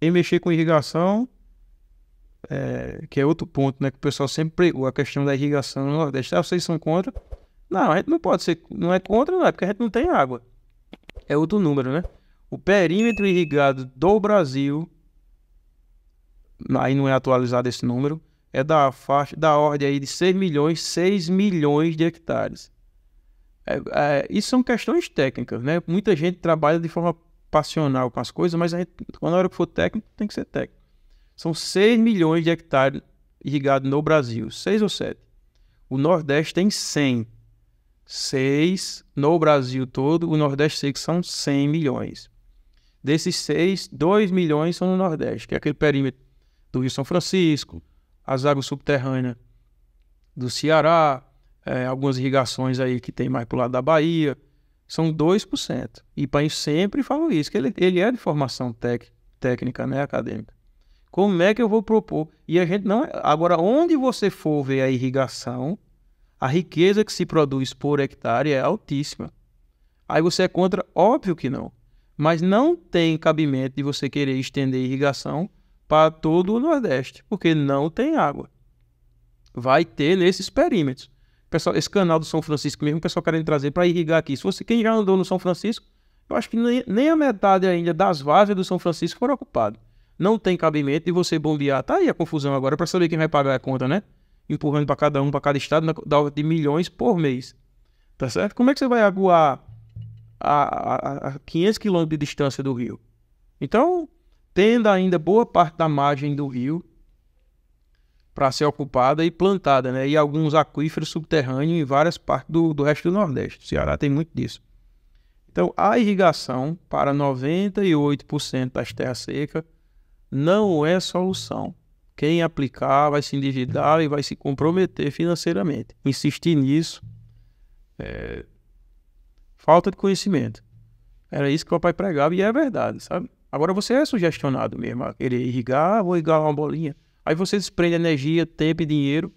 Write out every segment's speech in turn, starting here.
Quem mexer com irrigação, é, que é outro ponto, né? Que o pessoal sempre pregou a questão da irrigação no Nordeste. Ah, vocês são contra? Não, a gente não pode ser. Não é contra, não, é porque a gente não tem água. É outro número, né? O perímetro irrigado do Brasil, aí não é atualizado esse número, é da faixa, da ordem aí de 6 milhões, 6 milhões de hectares. É, é, isso são questões técnicas, né? Muita gente trabalha de forma passional com as coisas, mas gente, quando a hora que for técnico, tem que ser técnico. São 6 milhões de hectares irrigados no Brasil, 6 ou 7. O Nordeste tem 100. 6 no Brasil todo, o Nordeste sei que são 100 milhões. Desses 6, 2 milhões são no Nordeste, que é aquele perímetro do Rio São Francisco, as águas subterrâneas do Ceará, é, algumas irrigações aí que tem mais para o lado da Bahia, são 2%. E Paim sempre falou isso, que ele, ele é de formação tec, técnica, né, acadêmica. Como é que eu vou propor? E a gente não. É, agora, onde você for ver a irrigação, a riqueza que se produz por hectare é altíssima. Aí você é contra? Óbvio que não. Mas não tem cabimento de você querer estender irrigação para todo o Nordeste, porque não tem água. Vai ter nesses perímetros pessoal, esse canal do São Francisco mesmo, o pessoal querendo trazer para irrigar aqui. Se você, quem já andou no São Francisco, eu acho que nem, nem a metade ainda das várzeas do São Francisco foram ocupadas. Não tem cabimento de você bombear. Tá aí a confusão agora para saber quem vai pagar a conta, né? Empurrando para cada um, para cada estado, na, de milhões por mês. Tá certo? Como é que você vai aguar a, a, a 500 quilômetros de distância do rio? Então, tendo ainda boa parte da margem do rio para ser ocupada e plantada, né? E alguns aquíferos subterrâneos em várias partes do, do resto do Nordeste. O Ceará tem muito disso. Então, a irrigação para 98% das terras secas não é solução. Quem aplicar vai se endividar e vai se comprometer financeiramente. Insistir nisso é falta de conhecimento. Era isso que o papai pregava e é verdade, sabe? Agora você é sugestionado mesmo a querer irrigar, vou irrigar uma bolinha. Aí você desprende energia, tempo e dinheiro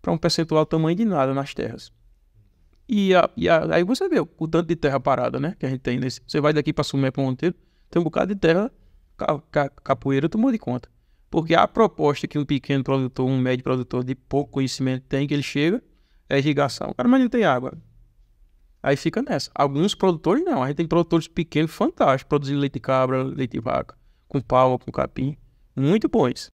para um percentual tamanho de nada nas terras. E, a, e a, aí você vê o tanto de terra parada, né? Que a gente tem nesse. Você vai daqui para Sumé para Monteiro, tem um bocado de terra, ca, ca, capoeira tomou de conta. Porque a proposta que um pequeno produtor, um médio produtor de pouco conhecimento tem, que ele chega, é irrigação. O cara, mas não tem água. Aí fica nessa. Alguns produtores não. A gente tem produtores pequenos fantásticos, produzindo leite de cabra, leite de vaca, com palma, com capim. Muito bons.